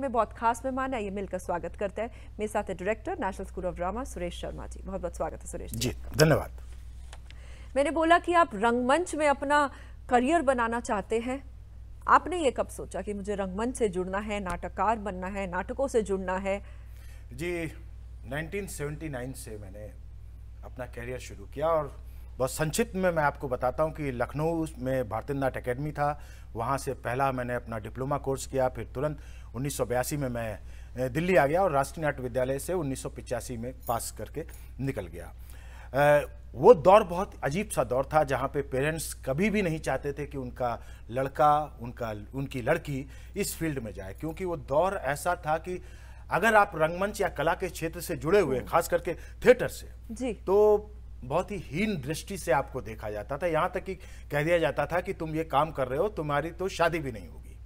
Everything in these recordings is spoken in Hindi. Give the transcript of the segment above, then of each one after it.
में बहुत खास मेहमान है ये मिलकर स्वागत करते हैं मेरे साथ director national school of drama Suresh Sharma ji बहुत बहुत स्वागत है सुरेश जी धन्यवाद मैंने बोला कि आप रंगमंच में अपना करियर बनाना चाहते हैं आपने ये कब सोचा कि मुझे रंगमंच से जुड़ना है नाटककार बनना है नाटकों से जुड़ना है जी 1979 से मैंने अपना करियर शुरू किया और बहुत संक्षिप्त में मैं आपको बताता हूँ कि लखनऊ में भारतीय नाट अकेडमी था वहाँ से पहला मैंने अपना डिप्लोमा कोर्स किया फिर तुरंत उन्नीस में मैं दिल्ली आ गया और राष्ट्रीय नाट्य विद्यालय से उन्नीस में पास करके निकल गया वो दौर बहुत अजीब सा दौर था जहाँ पे पेरेंट्स कभी भी नहीं चाहते थे कि उनका लड़का उनका उनकी लड़की इस फील्ड में जाए क्योंकि वो दौर ऐसा था कि अगर आप रंगमंच या कला के क्षेत्र से जुड़े हुए खास करके थिएटर से जी तो बहुत ही हीन दृष्टि से आपको देखा जाता था यहाँ तक कि कह दिया जाता था कि तुम ये काम कर रहे हो तुम्हारी तो शादी भी नहीं होगी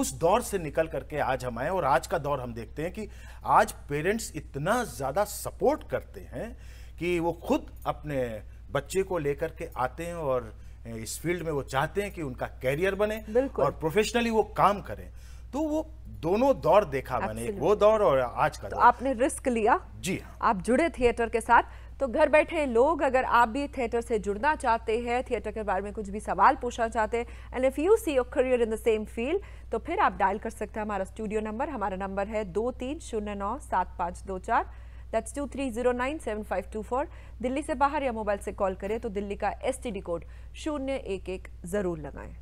उस दौर से निकल करके आज हम आए और आज का दौर हम देखते हैं कि आज पेरेंट्स इतना ज़्यादा सपोर्ट करते हैं कि वो खुद अपने बच्चे को लेकर के आते हैं और इस फील्ड में वो चाहते हैं कि उनका कैरियर बने और प्रोफेशनली वो काम करें तो वो दोनों दौर देखा मैंने वो दौर और आज का तो दौर। आपने रिस्क लिया जी हाँ। आप जुड़े थिएटर के साथ तो घर बैठे लोग अगर आप भी थिएटर से जुड़ना चाहते हैं थिएटर के बारे में कुछ भी सवाल पूछना चाहते हैं and if you see your career in the same field तो फिर आप डायल कर सकते हैं हमारा स्टूडियो नंबर हमारा नंबर है दो तीन शून्य नौ सात पाँच दो चार that's two three zero nine seven five two four Delhi से बाहर या मोबाइल से कॉल करें तो दिल्ली का एस कोड शून्य एक एक ज़रूर लगाएं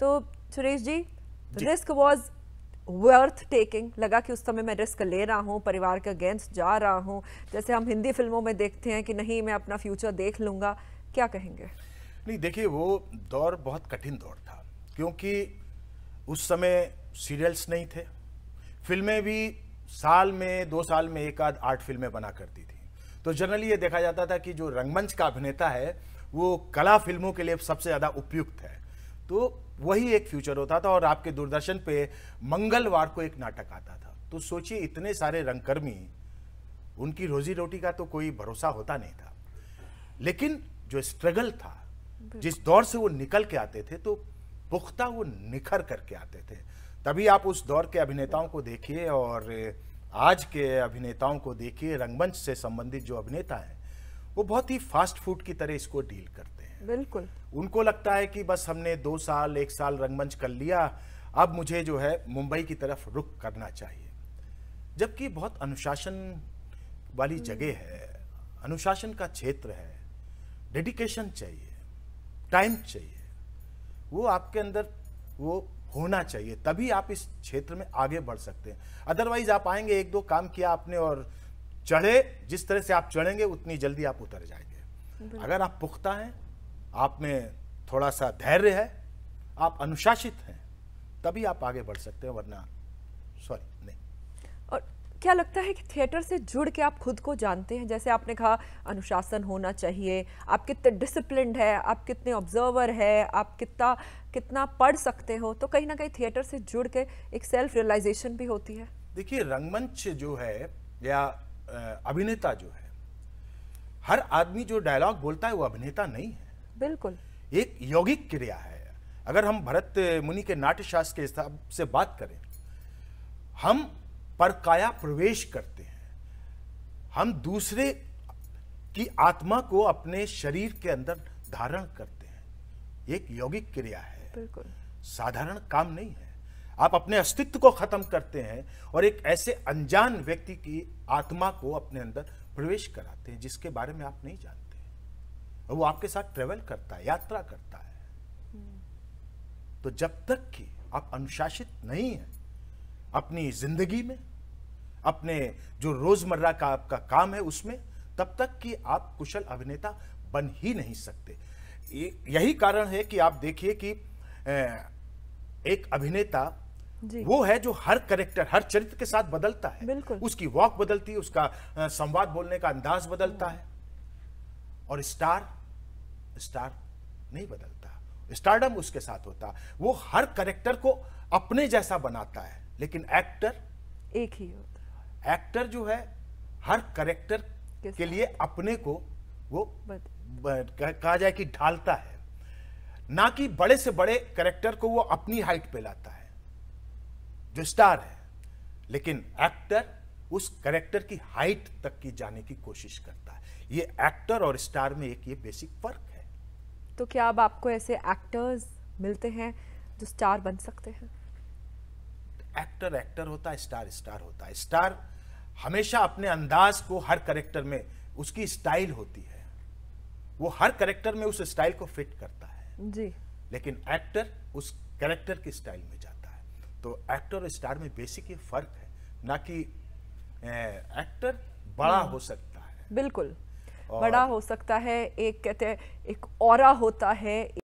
तो सुरेश जी, जी। रिस्क वॉज वर्थ टेकिंग लगा कि उस समय मैं रिस्क ले रहा हूँ परिवार के अगेंस्ट जा रहा हूँ जैसे हम हिंदी फिल्मों में देखते हैं कि नहीं मैं अपना फ्यूचर देख लूँगा क्या कहेंगे नहीं देखिए वो दौर बहुत कठिन दौर था क्योंकि उस समय सीरियल्स नहीं थे फिल्में भी साल में दो साल में एक आध आठ फिल्में बना करती थी तो जनरली ये देखा जाता था कि जो रंगमंच का अभिनेता है वो कला फिल्मों के लिए सबसे ज़्यादा उपयुक्त है तो वही एक फ्यूचर होता था और आपके दूरदर्शन पे मंगलवार को एक नाटक आता था तो सोचिए इतने सारे रंगकर्मी उनकी रोजी रोटी का तो कोई भरोसा होता नहीं था लेकिन जो स्ट्रगल था जिस दौर से वो निकल के आते थे तो पुख्ता वो निखर करके आते थे तभी आप उस दौर के अभिनेताओं को देखिए और आज के अभिनेताओं को देखिए रंगमंच से संबंधित जो अभिनेता हैं वो बहुत ही फास्ट फूड की तरह इसको डील करते हैं बिल्कुल उनको लगता है कि बस हमने दो साल एक साल रंगमंच कर लिया अब मुझे जो है मुंबई की तरफ रुख करना चाहिए जबकि बहुत अनुशासन वाली जगह है अनुशासन का क्षेत्र है डेडिकेशन चाहिए टाइम चाहिए वो आपके अंदर वो होना चाहिए तभी आप इस क्षेत्र में आगे बढ़ सकते हैं अदरवाइज आप आएंगे एक दो काम किया आपने और चढ़े जिस तरह से आप चढ़ेंगे उतनी जल्दी आप उतर जाएंगे अगर आप पुख्ता हैं आप में थोड़ा सा धैर्य है आप अनुशासित हैं तभी आप आगे बढ़ सकते हैं वरना सॉरी नहीं और क्या लगता है कि थिएटर से जुड़ के आप खुद को जानते हैं जैसे आपने कहा अनुशासन होना चाहिए आप कितने डिसिप्लिन है आप कितने ऑब्जर्वर है आप कितना कितना पढ़ सकते हो तो कहीं ना कहीं थिएटर से जुड़ के एक सेल्फ रियलाइजेशन भी होती है देखिए रंगमंच जो है या अभिनेता जो है हर आदमी जो डायलॉग बोलता है वो अभिनेता नहीं है बिल्कुल एक यौगिक क्रिया है अगर हम भरत मुनि के नाट्य शास्त्र के हिसाब से बात करें हम परकाया प्रवेश करते हैं हम दूसरे की आत्मा को अपने शरीर के अंदर धारण करते हैं एक यौगिक क्रिया है बिल्कुल साधारण काम नहीं है आप अपने अस्तित्व को खत्म करते हैं और एक ऐसे अनजान व्यक्ति की आत्मा को अपने अंदर प्रवेश कराते हैं जिसके बारे में आप नहीं जानते और वो आपके साथ ट्रेवल करता है यात्रा करता है तो जब तक कि आप अनुशासित नहीं है अपनी जिंदगी में अपने जो रोजमर्रा का आपका काम है उसमें तब तक कि आप कुशल अभिनेता बन ही नहीं सकते यही कारण है कि आप देखिए कि एक अभिनेता वो है जो हर करेक्टर हर चरित्र के साथ बदलता है उसकी वॉक बदलती है उसका संवाद बोलने का अंदाज बदलता हाँ। है और स्टार स्टार नहीं बदलता स्टारडम उसके साथ होता वो हर करेक्टर को अपने जैसा बनाता है लेकिन एक्टर एक ही होता एक्टर जो है हर करेक्टर के लिए अपने को वो कहा जाए कि ढालता है ना कि बड़े से बड़े करेक्टर को वो अपनी हाइट पे लाता है जो स्टार है लेकिन एक्टर उस करेक्टर की हाइट तक की जाने की कोशिश करता है ये एक्टर और स्टार में एक ये बेसिक फर्क है तो क्या अब आपको ऐसे एक्टर्स मिलते हैं जो स्टार बन सकते हैं एक्टर एक्टर होता है स्टार स्टार होता है स्टार हमेशा अपने अंदाज को हर करेक्टर में उसकी स्टाइल होती है वो हर करेक्टर में उस स्टाइल को फिट करता है जी लेकिन एक्टर उस करेक्टर की स्टाइल में जाता है तो एक्टर और स्टार में बेसिक ये फर्क है ना कि एक्टर बड़ा हम्म। हो सकता है बिल्कुल बड़ा हो सकता है एक कहते हैं एक और होता है